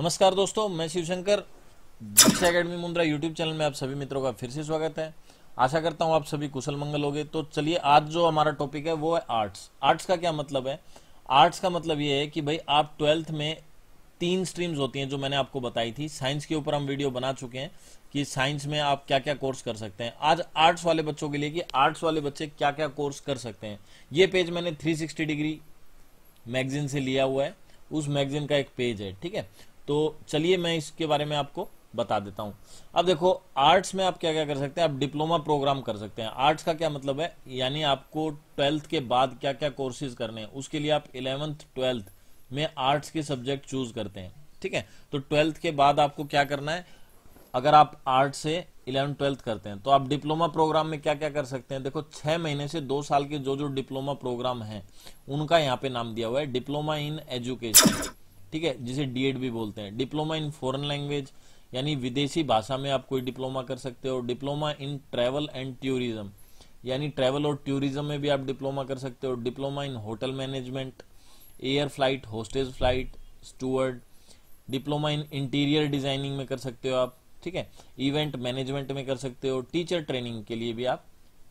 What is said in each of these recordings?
नमस्कार दोस्तों मैं Shivshankar Diksha academy Mundra YouTube channel में आप सभी मित्रों का फिर से स्वागत है आशा करता हूं आप सभी कुशल मंगल हो तो चलिए आज जो हमारा टॉपिक है वो है आर्ट्स आर्ट्स का क्या मतलब है आर्ट्स का मतलब ये है कि भाई आप ट्वेल्थ में तीन स्ट्रीम्स होती हैं जो मैंने आपको बताई थी साइंस के ऊपर हम वीडियो बना चुके हैं कि साइंस में आप क्या क्या कोर्स कर सकते हैं आज आर्ट्स वाले बच्चों के लिए कि आर्ट्स वाले बच्चे क्या क्या कोर्स कर सकते हैं ये पेज मैंने 360 डिग्री मैगजीन से लिया हुआ है उस मैगजीन का एक पेज है ठीक है तो चलिए मैं इसके बारे में आपको बता देता हूं अब देखो आर्ट्स में आप क्या क्या कर सकते हैं आप डिप्लोमा प्रोग्राम कर सकते हैं आर्ट्स का क्या मतलब है यानी आपको ट्वेल्थ के बाद क्या क्या कोर्सेज करने हैं उसके लिए आप इलेवेंथ ट्वेल्थ में आर्ट्स के सब्जेक्ट चूज करते हैं ठीक है तो ट्वेल्थ के बाद आपको क्या करना है अगर आप आर्ट से इलेवन ट्वेल्थ करते हैं तो आप डिप्लोमा प्रोग्राम में क्या क्या कर सकते हैं देखो छह महीने से दो साल के जो जो डिप्लोमा प्रोग्राम हैं उनका यहाँ पे नाम दिया हुआ है डिप्लोमा इन एजुकेशन ठीक है जिसे डीएड भी बोलते हैं डिप्लोमा इन फॉरेन लैंग्वेज यानी विदेशी भाषा में आप कोई डिप्लोमा कर सकते हो diploma in travel and tourism यानी ट्रेवल और टूरिज्म में भी आप डिप्लोमा कर सकते हो diploma in hotel management air flight hostess flight steward diploma in interior designing में कर सकते हो आप ठीक है इवेंट मैनेजमेंट में कर सकते हो टीचर ट्रेनिंग के लिए भी आप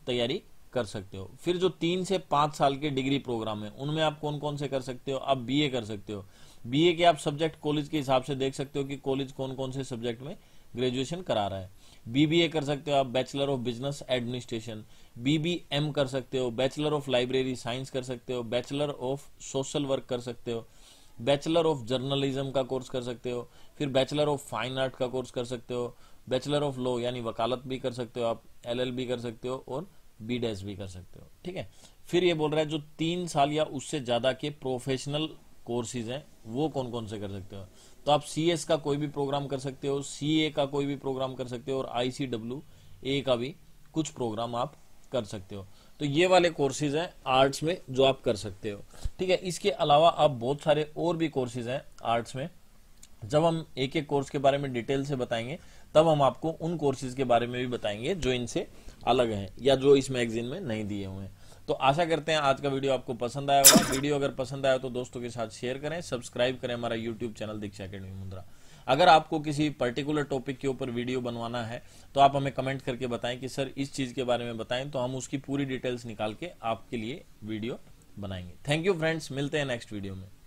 तैयारी कर सकते हो फिर जो तीन से पांच साल के डिग्री प्रोग्राम है उनमें आप कौन कौन से कर सकते हो आप बीए कर सकते हो बीए के आप सब्जेक्ट कॉलेज के हिसाब से देख सकते हो कि कॉलेज कौन कौन से सब्जेक्ट में ग्रेजुएशन करा रहा है बीबीए कर सकते हो आप bachelor of business administration BBM कर सकते हो बैचलर ऑफ लाइब्रेरी साइंस कर सकते हो बैचलर ऑफ सोशल वर्क कर सकते हो बैचलर ऑफ जर्नलिज्म का कोर्स कर सकते हो फिर बैचलर ऑफ फाइन आर्ट का कोर्स कर सकते हो बैचलर ऑफ लॉ यानी वकालत भी कर सकते हो आप एलएलबी कर सकते हो और बी डैश भी कर सकते हो ठीक है फिर ये बोल रहा है जो तीन साल या उससे ज्यादा के प्रोफेशनल कोर्सेज हैं वो कौन कौन से कर सकते हो तो आप सी का कोई भी प्रोग्राम कर सकते हो सी का कोई भी प्रोग्राम कर सकते हो और आई का भी कुछ प्रोग्राम आप कर सकते हो तो ये वाले कोर्सेज हैं आर्ट्स में जो आप कर सकते हो ठीक है इसके अलावा आप बहुत सारे और भी कोर्सेज हैं आर्ट्स में जब हम एक एक कोर्स के बारे में डिटेल से बताएंगे तब हम आपको उन कोर्सेज के बारे में भी बताएंगे जो इनसे अलग हैं या जो इस मैगजीन में नहीं दिए हुए हैं तो आशा करते हैं आज का वीडियो आपको पसंद आया होगा वीडियो अगर पसंद आया तो दोस्तों के साथ शेयर करें सब्सक्राइब करें हमारा यूट्यूब चैनल दीक्षा अकेडमी मुद्रा अगर आपको किसी पर्टिकुलर टॉपिक के ऊपर वीडियो बनवाना है तो आप हमें कमेंट करके बताएं कि सर इस चीज के बारे में बताएं तो हम उसकी पूरी डिटेल्स निकाल के आपके लिए वीडियो बनाएंगे थैंक यू फ्रेंड्स मिलते हैं नेक्स्ट वीडियो में